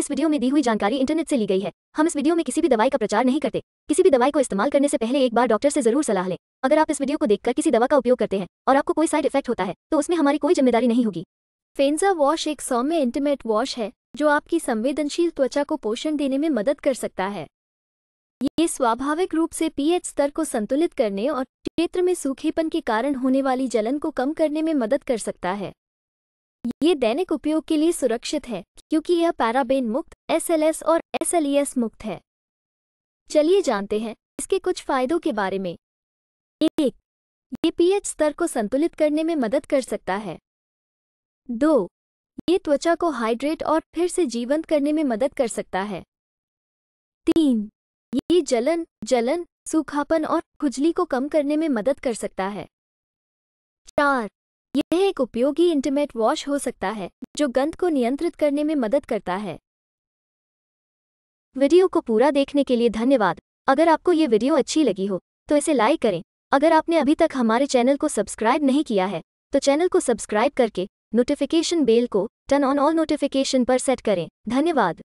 इस वीडियो में दी हुई जानकारी इंटरनेट से ली गई है हम इस वीडियो में किसी भी दवाई का प्रचार नहीं करते किसी भी दवाई को इस्तेमाल करने से पहले एक बार डॉक्टर से जरूर सलाह लें अगर आप इस वीडियो को देखकर किसी दवा का उपयोग करते हैं और आपको कोई साइड इफेक्ट होता है तो उसमें हमारी कोई जिम्मेदारी नहीं होगी फेंजा वॉश एक सौम्य इंटीमेट वॉश है जो आपकी संवेदनशील त्वचा को पोषण देने में मदद कर सकता है ये स्वाभाविक रूप से पीएच स्तर को संतुलित करने और क्षेत्र में सूखेपन के कारण होने वाली जलन को कम करने में मदद कर सकता है ये दैनिक उपयोग के लिए सुरक्षित है क्योंकि यह पैराबेन मुक्त एसएलएस और एसएलईएस मुक्त है चलिए जानते हैं इसके कुछ फायदों के बारे में एक ये पीएच स्तर को संतुलित करने में मदद कर सकता है दो ये त्वचा को हाइड्रेट और फिर से जीवंत करने में मदद कर सकता है तीन ये जलन जलन सूखापन और खुजली को कम करने में मदद कर सकता है चार यह एक उपयोगी इंटरमेट वॉश हो सकता है जो गंध को नियंत्रित करने में मदद करता है वीडियो को पूरा देखने के लिए धन्यवाद अगर आपको ये वीडियो अच्छी लगी हो तो इसे लाइक करें अगर आपने अभी तक हमारे चैनल को सब्सक्राइब नहीं किया है तो चैनल को सब्सक्राइब करके नोटिफिकेशन बेल को टर्न ऑन ऑल नोटिफिकेशन पर सेट करें धन्यवाद